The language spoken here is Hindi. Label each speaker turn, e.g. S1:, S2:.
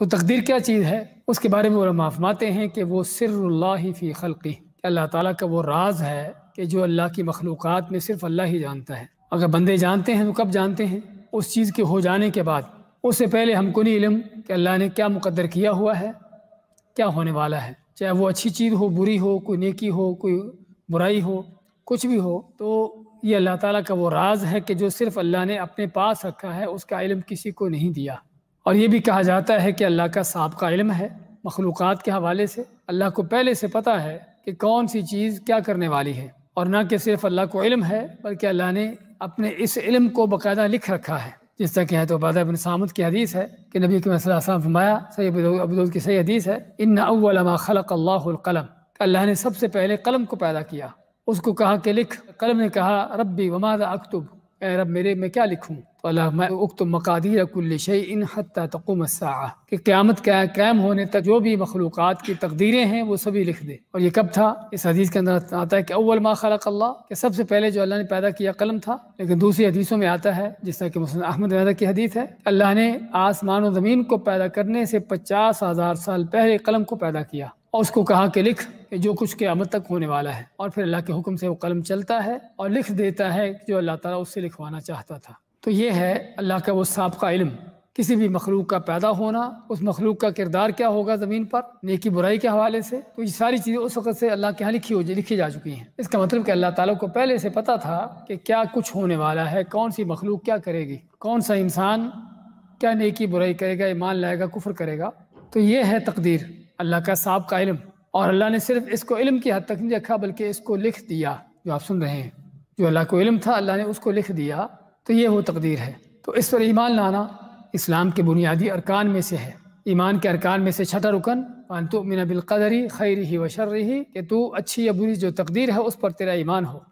S1: तो तकदीर क्या चीज़ है उसके बारे में वलमा फरमाते हैं कि वो ही फ़ी खलकी अल्लाह ताला का वो राज है कि जो अल्लाह की मखलूक में सिर्फ अल्लाह ही जानता है अगर बंदे जानते हैं तो कब जानते हैं उस चीज़ के हो जाने के बाद उससे पहले हमको नहीं इलम कि अल्लाह ने क्या मुकदर किया हुआ है क्या होने वाला है चाहे वो अच्छी चीज़ हो बुरी हो कोई नेकी हो कोई बुराई हो कुछ भी हो तो ये अल्लाह ताला का वो राज है कि जो सिर्फ़ अल्लाह ने अपने पास रखा है उसका इलम किसी को नहीं दिया और ये भी कहा जाता है कि अल्लाह का साब का इल्म है मखलूक़ के हवाले से अल्लाह को पहले से पता है कि कौन सी चीज़ क्या करने वाली है और न कि सिर्फ अल्लाह को इल्म है बल्कि अल्लाह ने अपने इस इल्म को बाकायदा लिख रखा है जिस तरह है तो सामद की हदीस है कि नबी के फरमाया सही अब की सही हदीस है इन अवलमा खलक अल्लाम अल्लाह ने सबसे पहले कलम को पैदा किया उसको कहा कि लिख कलम ने कहा रबी वमादा अकतुब रब मेरे मैं क्या लिखूँ तो उक्त मकादिर कुल्लशई इन हती तकुमसा कि क़्यामत क्या कैम होने तक जो भी मखलूक़ की तकदीरें हैं वो सभी लिख दे और ये कब था इस हदीस के अंदर आता है कि अव्वल मा खलक अल्लाह के सबसे पहले जो अल्लाह ने पैदा किया कलम था लेकिन दूसरी हदीसों में आता है जिस तरह कि मुस्लिम अहमद रजा की हदीत है अल्लाह ने आसमान और ज़मीन को पैदा करने से पचास हज़ार साल पहले कलम को पैदा किया और उसको कहा कि लिख जो कुछ क़्यामत तक होने वाला है और फिर अल्लाह के हुक्म से वो कलम चलता है और लिख देता है जो अल्लाह ताला उससे लिखवाना चाहता था तो ये है अल्लाह का वो सबका इल्म किसी भी मखलूक का पैदा होना उस मखलूक का किरदार क्या होगा ज़मीन पर नेकी बुराई के हवाले से तो ये सारी चीज़ें उस वक्त से अल्लाह के यहाँ लिखी हो लिखी जा चुकी हैं इसका मतलब कि अल्लाह ताला को पहले से पता था कि क्या कुछ होने वाला है कौन सी मखलूक क्या करेगी कौन सा इंसान क्या नेकी बुराई करेगा ईमान लाएगा कुफर करेगा तो ये है तकदीर अल्लाह का साब का इलम और अल्लाह ने सिर्फ इसको इल्म की हद तक नहीं रखा बल्कि इसको लिख दिया जो आप सुन रहे हैं जो अल्लाह को इल्म था अल्लाह ने उसको लिख दिया तो ये वो तकदीर है तो इस पर ईमान लाना इस्लाम के बुनियादी अरकान में से है ईमान के अरकान में से छठा रुकन पान तो मिना बिलकदरी खैर ही व शर रही कि तू अच्छी या बुरी जो तकदीर है उस पर तेरा ईमान हो